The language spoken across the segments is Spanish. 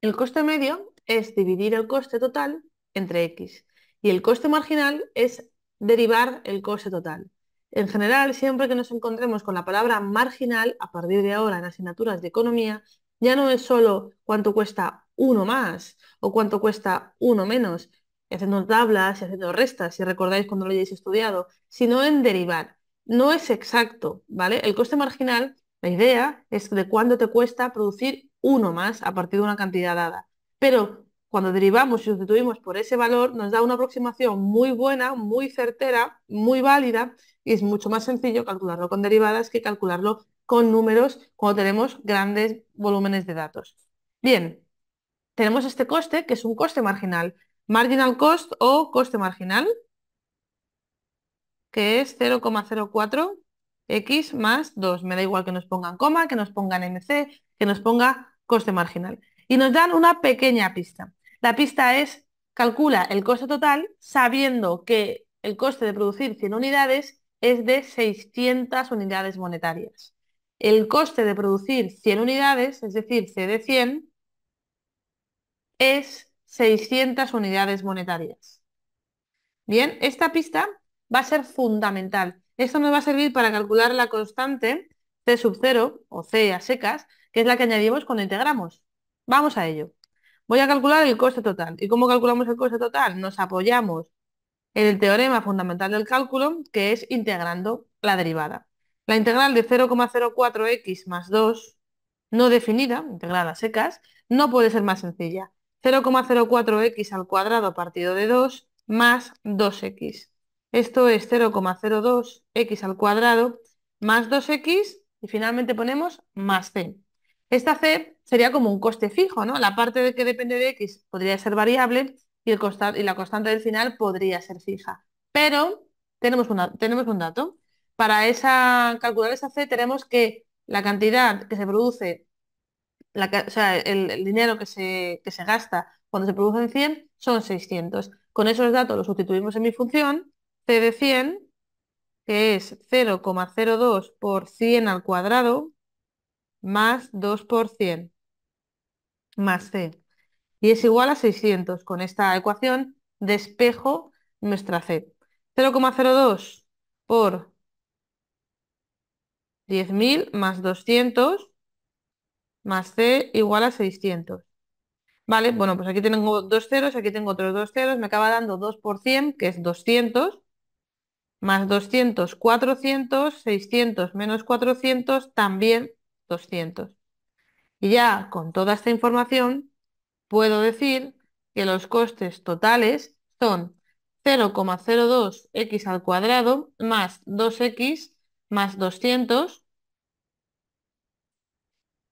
El coste medio es dividir el coste total entre X y el coste marginal es derivar el coste total. En general, siempre que nos encontremos con la palabra marginal, a partir de ahora en asignaturas de economía, ya no es solo cuánto cuesta uno más o cuánto cuesta uno menos, haciendo tablas y haciendo restas, si recordáis cuando lo hayáis estudiado, sino en derivar. No es exacto, ¿vale? El coste marginal, la idea es de cuánto te cuesta producir uno más a partir de una cantidad dada. Pero cuando derivamos y sustituimos por ese valor, nos da una aproximación muy buena, muy certera, muy válida, y es mucho más sencillo calcularlo con derivadas que calcularlo con números cuando tenemos grandes volúmenes de datos. Bien, tenemos este coste, que es un coste marginal, marginal cost o coste marginal, que es 0,04 x más 2. Me da igual que nos pongan coma, que nos pongan mc, que nos ponga coste marginal. Y nos dan una pequeña pista. La pista es, calcula el coste total sabiendo que el coste de producir 100 unidades es de 600 unidades monetarias. El coste de producir 100 unidades, es decir, C de 100, es 600 unidades monetarias. Bien, esta pista va a ser fundamental esto nos va a servir para calcular la constante C sub 0 o C a secas, que es la que añadimos cuando integramos. Vamos a ello. Voy a calcular el coste total. ¿Y cómo calculamos el coste total? Nos apoyamos en el teorema fundamental del cálculo, que es integrando la derivada. La integral de 0,04x más 2 no definida, integrada a secas, no puede ser más sencilla. 0,04x al cuadrado partido de 2 más 2x. Esto es 0,02x al cuadrado más 2x y finalmente ponemos más c. Esta c sería como un coste fijo, ¿no? La parte de que depende de x podría ser variable y, el y la constante del final podría ser fija. Pero tenemos, una, tenemos un dato. Para esa, calcular esa c tenemos que la cantidad que se produce, o sea, el, dinero que se, se gasta cuando se producen 100 son 600. Con esos datos los sustituimos en mi función C de 100, que es 0,02 por 100 al cuadrado, más 2 por 100, más C. Y es igual a 600. Con esta ecuación despejo nuestra C. 0,02 por 10.000 más 200 más C igual a 600. Vale, bueno, pues aquí tengo dos ceros, aquí tengo otros dos ceros, me acaba dando 2 por 100, que es 200, más 200, 400, 600 menos 400, también 200. Y ya con toda esta información puedo decir que los costes totales son 0,02x al cuadrado más 2x más 200,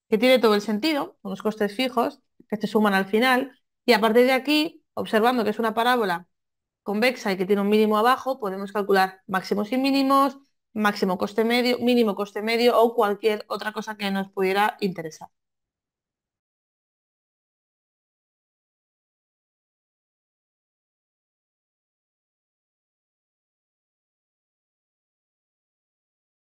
que tiene todo el sentido, los costes fijos que se suman al final, y a partir de aquí, observando que es una parábola convexa y que tiene un mínimo abajo, podemos calcular máximos y mínimos, máximo coste medio, mínimo coste medio o cualquier otra cosa que nos pudiera interesar.